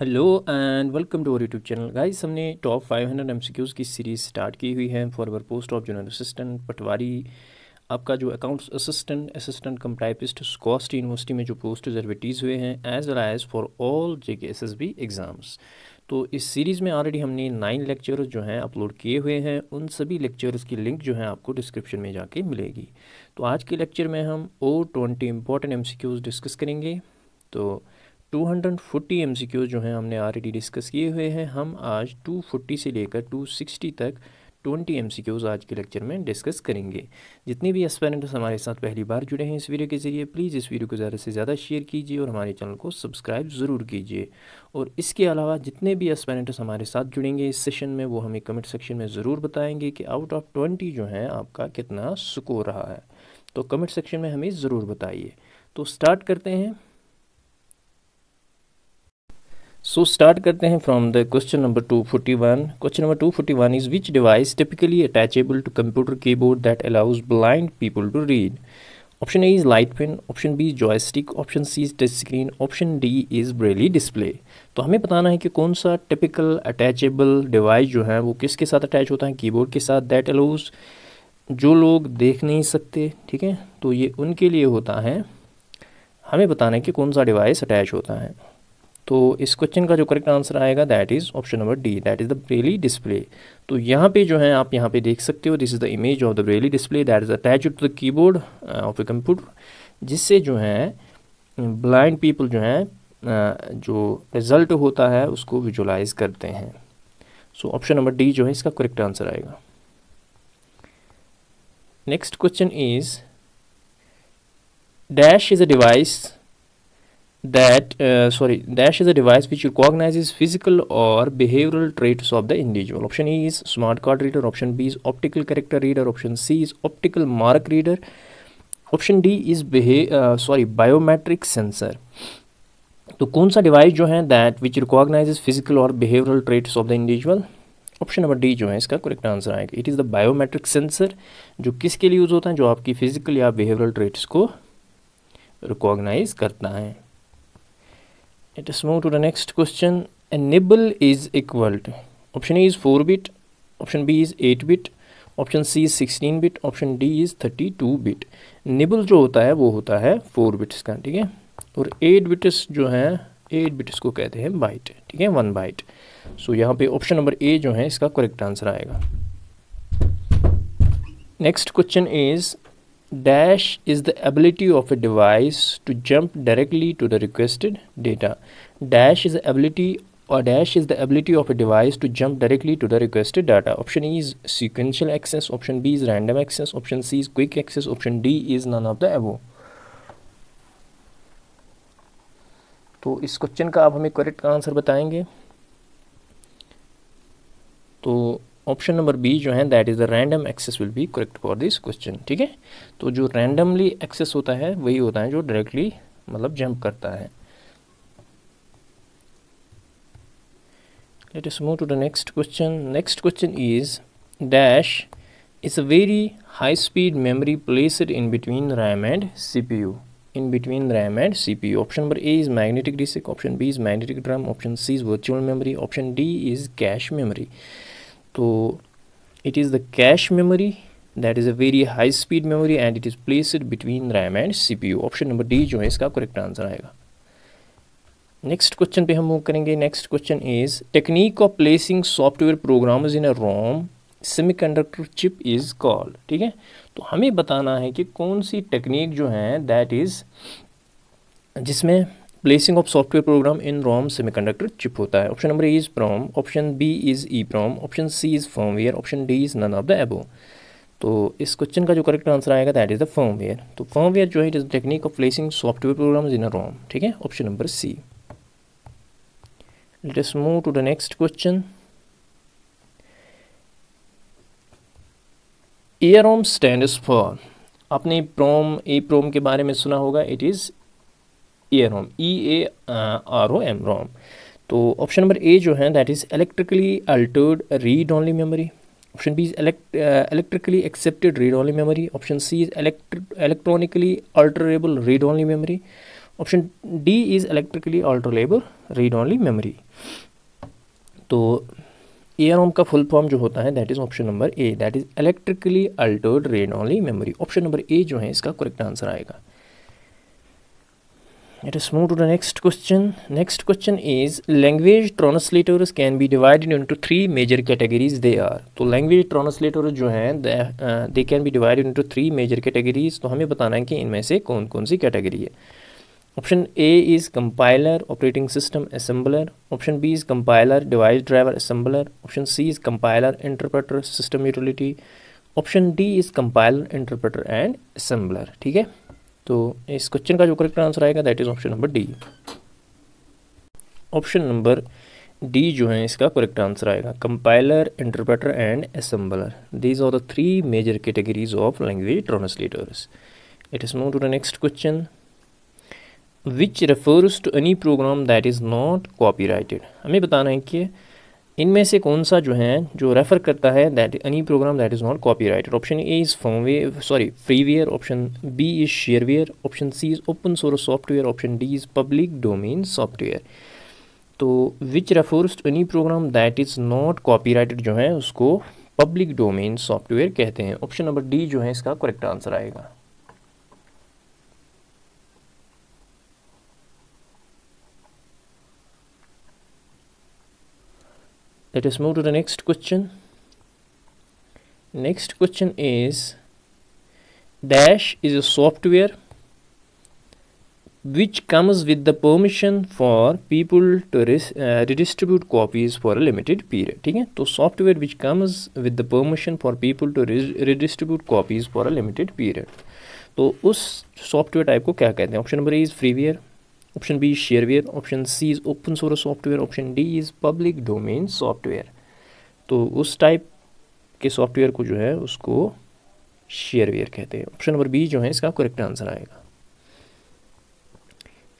hello and welcome to our YouTube channel guys हमने top 500 hundred M की series start की हुई है for our post of general assistant patwari आपका जो accounts assistant assistant cum typist SKUAST university में जो पोस्ट रिजर्वेटीज़ हुए हैं as well as for all J K S S B exams तो इस सीरीज़ में ऑलरेडी हमने नाइन लेक्चर्स जो हैं अपलोड किए हुए हैं उन सभी लेक्चर्स की लिंक जो है आपको डिस्क्रिप्शन में जाके मिलेगी तो आज के लेक्चर में हम ओ ट्वेंटी इंपॉर्टेंट एम डिस्कस करेंगे तो 240 एमसीक्यूज़ जो हैं हमने ऑलरेडी डिस्कस किए हुए हैं हम आज 240 से लेकर 260 तक 20 एमसीक्यूज़ आज के लेक्चर में डिस्कस करेंगे जितने भी एस्पेरेंट्स हमारे साथ पहली बार जुड़े हैं इस वीडियो के ज़रिए प्लीज़ इस वीडियो को ज़्यादा से ज़्यादा शेयर कीजिए और हमारे चैनल को सब्सक्राइब ज़रूर कीजिए और इसके अलावा जितने भी एस्पेरेंट्स हमारे साथ जुड़ेंगे इस सेशन में वो हमें कमेंट सेक्शन में ज़रूर बताएंगे कि आउट ऑफ ट्वेंटी जो है आपका कितना स्कोर रहा है तो कमेंट सेक्शन में हमें ज़रूर बताइए तो स्टार्ट करते हैं सो स्टार्ट करते हैं from the question number two forty one question number two forty one is which device typically attachable to computer keyboard that allows blind people to read option A is light pen option B joystick option C is touch screen option D is Braille display तो हमें बताना है कि कौन सा typical attachable device जो है वो किसके साथ अटैच होता है की बोर्ड के साथ दैट अलाउज जो लोग देख नहीं सकते ठीक है तो ये उनके लिए होता है हमें बताना है कि कौन सा डिवाइस अटैच होता है तो इस क्वेश्चन का जो करेक्ट आंसर आएगा that is option number D that is the Braille display तो यहाँ पे जो है आप यहाँ पे देख सकते हो this is the image of the Braille display that is attach to the keyboard of a computer जिससे जो है ब्लाइंड पीपल जो हैं uh, जो रिज़ल्ट होता है उसको विजुलाइज करते हैं सो ऑप्शन नंबर डी जो है इसका करेक्ट आंसर आएगा next question is dash is a device that uh, sorry dash is a device which recognizes physical or behavioral traits of the individual option e is smart card reader option b is optical character reader option c is optical mark reader option d is uh, sorry biometric sensor तो कौन सा device जो है that which recognizes physical और behavioural traits of the individual option number D जो है इसका correct answer आएगा it is the biometric sensor जो किसके लिए यूज़ होता है जो आपकी फिजिकल या बिहेवियरल ट्रेट्स को रिकॉग्नाइज करता है let us move to the next question a nibble is equal to option a is 4 bit option b is 8 bit option C is sixteen bit option D is thirty two bit nibble जो होता है वो होता है four bits का ठीक है और एट बिट्स जो हैं एट बिट्स को कहते हैं बाइट ठीक है वन बाइट सो यहाँ पे ऑप्शन नंबर ए जो है इसका करेक्ट आंसर आएगा next question is dash is the ability of a device to jump directly to the requested data dash is the ability or dash is the ability of a device to jump directly to the requested data option e is sequential access option b is random access option c is quick access option d is none of the above तो इस question का आप हमें correct answer बताएंगे तो option number B जो है that is the random access will be correct for this question ठीक है तो जो रैंडमली एक्सेस होता है वही होता है जो डायरेक्टली मतलब जंप करता है let us move to the next question next question is dash is a very high speed memory placed in between RAM and C P U in between RAM and C P U option number A is magnetic disk option B is magnetic drum option C is virtual memory option D is cache memory तो the cache memory that is a very high speed memory and it is it between RAM and C P U option number D जो है इसका correct answer आएगा next question पे हम move करेंगे next question is technique of placing software programs in a ROM semiconductor chip is called ठीक है तो हमें बताना है कि कौन सी टेक्निक जो है दैट इज़ जिसमें placing of software program in ROM semiconductor chip होता है option number A is PROM option B is E PROM option C is ware option D is none of the above तो इस question का जो correct answer आएगा that is the ware तो ware जो है it is technique of placing software program in a ROM ठीक है option number C let move to the next question question ROM stand for आपने PROM A PROM के बारे में सुना होगा it is A ROM E A R O M ROM तो option number A जो है that is electrically altered read only memory option B is electrically accepted read only memory option C is electronically alterable read only memory option D is electrically alterable read only memory तो A ROM का full form जो होता है that is option number A that is electrically altered read only memory option number A जो है इसका correct answer आएगा let us move to the next question next question is language translators can be divided into three major categories they are so, language translators jo hain they uh, they can be divided into three major categories तो hame batana hai ki inme se कौन कौन si category hai option a is compiler operating system assembler option b is compiler device driver assembler option c is compiler interpreter system utility option d is compiler interpreter and assembler theek hai तो इस question का जो correct answer आएगा that is option number D option number D जो है इसका correct answer आएगा compiler interpreter and assembler these are the three major categories of language translators it is moved to next question which refers to any program that is not not copyrighted हमें बताना है कि इनमें से कौन सा जो है जो रेफ़र करता है that any program that is not copyright option A is firmware sorry freeware option B is shareware option C is open source software option D is public domain software तो which refers to any program that is not copyrighted जो है उसको public domain software कहते हैं option number D जो है इसका correct answer आएगा let us move to the next question next question is dash is a software which comes with the permission for people to uh, redistribute copies for a limited period ठीक है तो software which comes with the permission for people to redistribute copies for a limited period तो उस software type को क्या कहते हैं option number A is freeware option B shareware option C is open source software option D is public domain software तो उस type के software को जो है उसको शेयरवेयर कहते हैं ऑप्शन नंबर बी जो है इसका करेक्ट आंसर आएगा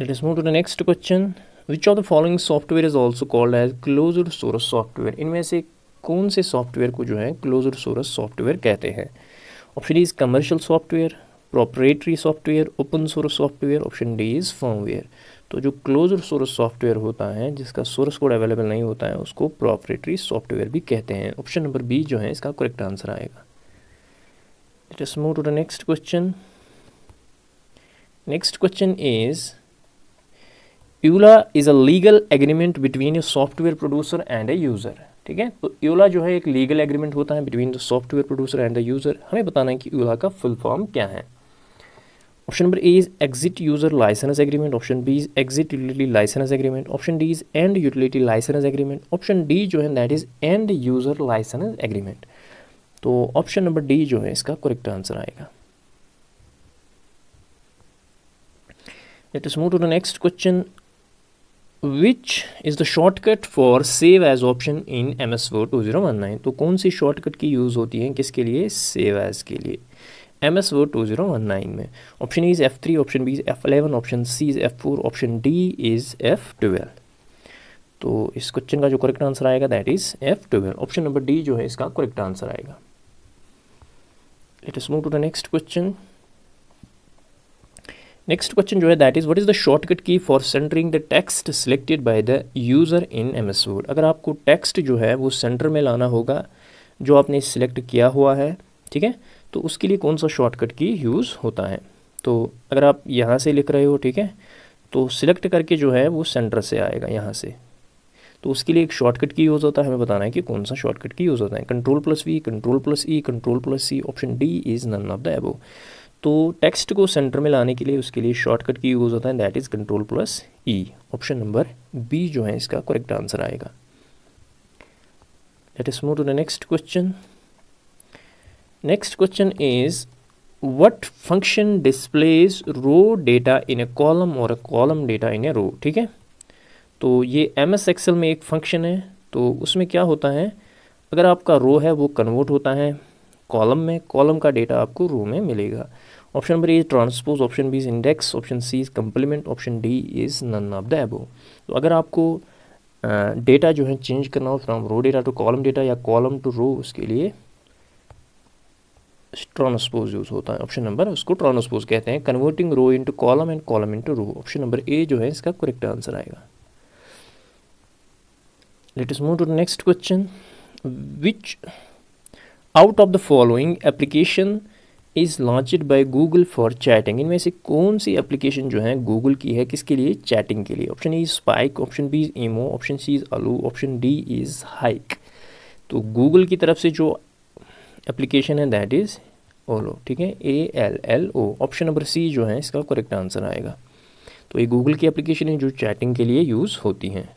let us move to the next question which of the following software is also called as close source software इनमें से कौन से सॉफ्टवेयर को जो है क्लोज सोर्स सॉफ्टवेयर कहते हैं option is commercial software proprietary software open source software option D is firmware तो जो क्लोज सोर्स सॉफ्टवेयर होता है जिसका सोर्स कोड अवेलेबल नहीं होता है उसको प्रोपरेटरी सॉफ्टवेयर भी कहते हैं ऑप्शन नंबर बी जो है इसका करेक्ट आंसर आएगा let us move to the next question next question is EULA is a legal agreement between a software producer and a user ठीक है तो यूला जो है एक लीगल एग्रीमेंट होता है between the software producer and the user हमें बताना है कि यूला का फुल फॉर्म क्या है option number A is exit user licence agreement option B is exit utility licence agreement option D is end utility licence agreement option D जो है that is end user licence agreement तो option number D जो है इसका correct answer आएगा let move to the next question which is the shortcut for save as option in M S for two zero one nine तो कौन सी shortcut की use होती है किसके लिए सेव एज के लिए एम एस वो टू ज़ीरो वन नाइन में option E is F three option B is F eleven option C is F four option D is F twelve तो इस क्वेश्चन का जो करेक्ट आंसर आएगा that is F twelve option number D जो है इसका correct answer आएगा let us move to the next question next question जो है that is what is the shortcut की for centering the text selected by the user in M S Word अगर आपको text जो है वो सेंटर में लाना होगा जो आपने सिलेक्ट किया हुआ है ठीक है तो उसके लिए कौन सा शॉर्टकट की यूज़ होता है तो अगर आप यहाँ से लिख रहे हो ठीक है तो सिलेक्ट करके जो है वो सेंटर से आएगा यहाँ से तो उसके लिए एक शॉर्टकट की यूज़ होता है हमें बताना है कि कौन सा शॉर्टकट की यूज़ होता है control plus V control plus E control plus C option D is none of the above तो टेक्स्ट को सेंटर में लाने के लिए उसके लिए शॉर्टकट की यूज़ होता है that is control plus E option number B जो है इसका करेक्ट आंसर आएगा let us move to the next question next question is what function displays row data in a column or a column data in a row ठीक है तो ये M S Excel में एक फंक्शन है तो उसमें क्या होता है अगर आपका रो है वो कन्वर्ट होता है कॉलम में कॉलम का डेटा आपको रो में मिलेगा option number A transpose option B is index option C is complement option D is none of the above तो अगर आपको डेटा जो है चेंज करना हो from row data to column data या कॉलम टू रो उसके लिए ट्रांसपोज यूज़ होता है ऑप्शन नंबर उसको ट्रांसपोज कहते हैं converting row into column and column into row option number A जो है इसका करेक्ट आंसर आएगा let us move to next question which out of the following application is launched by Google for chatting इनमें से कौन सी application जो है Google की है किसके लिए चैटिंग के लिए option A Spike option B is Imo option C is Allo option D is Hike तो गूगल की तरफ से जो एप्लीकेशन है दैट इज़ ओलो ठीक है A L L O option number C जो है इसका करेक्ट आंसर आएगा तो ये गूगल की एप्लीकेशन है जो चैटिंग के लिए यूज़ होती हैं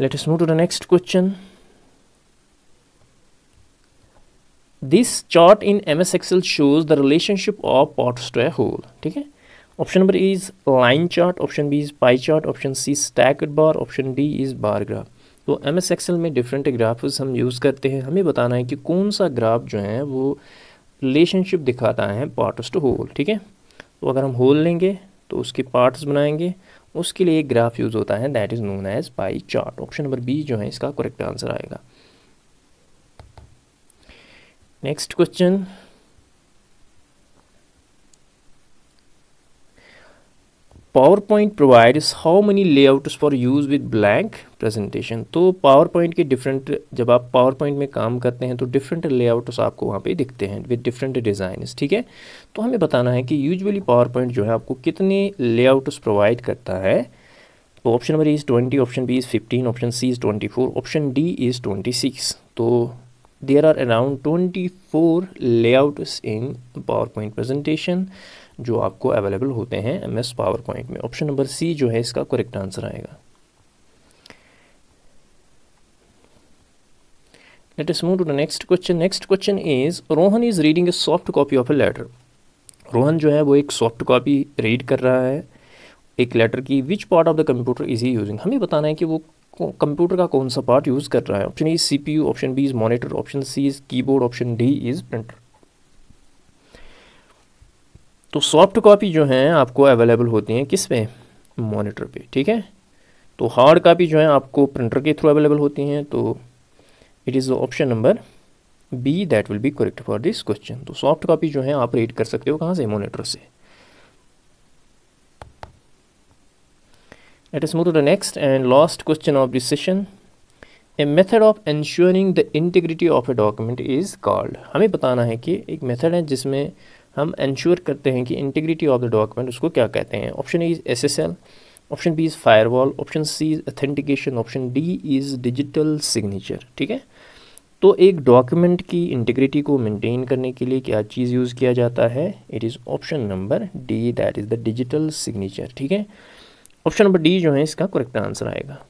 let us move to the next question this chart in M S shows shows the relationship of part store whole ठीक है option number is line chart option B is pie chart option C stack bar option D is bar graph तो M S Excel में different graphs हम use करते हैं हमें बताना है कि कौन सा ग्राफ जो है वो रिलेशनशिप दिखाता है पार्ट्स टू होल ठीक है तो अगर हम होल लेंगे तो उसके पार्ट्स बनाएंगे उसके लिए एक ग्राफ यूज़ होता है that is known as pie chart option number B जो है इसका करेक्ट आंसर आएगा next question PowerPoint provides how many layouts for use with blank presentation तो PowerPoint के different जब आप PowerPoint में काम करते हैं तो different layouts आपको वहाँ पे दिखते हैं with different designs ठीक है तो हमें बताना है कि usually PowerPoint जो है आपको कितने layouts provide करता है तो option number is twenty option B is fifteen option C is twenty four option D is twenty six तो there are around twenty four layouts in PowerPoint presentation जो आपको अवेलेबल होते हैं M S PowerPoint में option number C जो है इसका correct answer आएगा let us move to the next question next question is Rohan is reading a soft copy of a letter Rohan जो है वो एक सॉफ्ट कॉपी रीड कर रहा है एक लेटर की which part of the computer is he using हमें बताना है कि वो कंप्यूटर का कौन सा पार्ट यूज़ कर रहा है option E C P U option B is monitor option C is keyboard option D is printer तो सॉफ्ट कॉपी जो हैं आपको अवेलेबल होती हैं किस पे मॉनिटर पे ठीक है तो हार्ड कॉपी जो है आपको प्रिंटर के थ्रू अवेलेबल होती हैं तो it is option number B that will be correct for this question तो सॉफ्ट कॉपी जो है आप रीड कर सकते हो कहाँ से मोनिटर से let us move the next and last question of this session a method of ensuring the integrity of a document is called हमें बताना है कि एक मेथड है जिसमें हम इंश्योर करते हैं कि इंटीग्रिटी ऑफ द डॉक्यूमेंट उसको क्या कहते हैं option A is S S L option B is firewall option C is authentication option D is digital signature ठीक है तो एक डॉक्यूमेंट की इंटीग्रिटी को मेंटेन करने के लिए क्या चीज़ यूज़ किया जाता है it is option number D that is the digital signature ठीक है ऑप्शन नंबर डी जो है इसका करेक्ट आंसर आएगा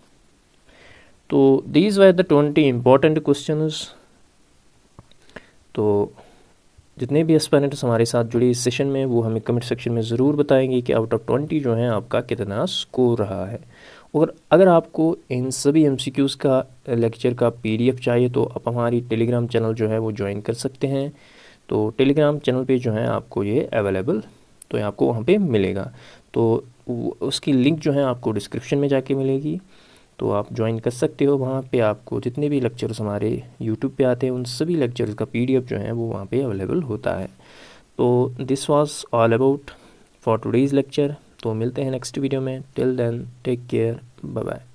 तो these were the twenty important questions तो जितने भी एस्पेरेंट्स हमारे साथ जुड़े इस सेशन में वो हमें कमेंट सेक्शन में ज़रूर बताएंगे कि आउट ऑफ ट्वेंटी जो है आपका कितना स्कोर रहा है और अगर आपको इन सभी एम का लेक्चर का पी चाहिए तो आप हमारी टेलीग्राम चैनल जो है वो ज्वाइन कर सकते हैं तो टेलीग्राम चैनल पे जो है आपको ये अवेलेबल तो ये आपको वहाँ पे मिलेगा तो उसकी लिंक जो है आपको डिस्क्रिप्शन में जाके मिलेगी तो आप ज्वाइन कर सकते हो वहाँ पे आपको जितने भी लेक्चर्स हमारे यूट्यूब पे आते हैं उन सभी लेक्चर्स का पीडीएफ जो है वो वहाँ पे अवेलेबल होता है तो this was all about for today's lecture तो मिलते हैं नेक्स्ट वीडियो में till then take care bye bye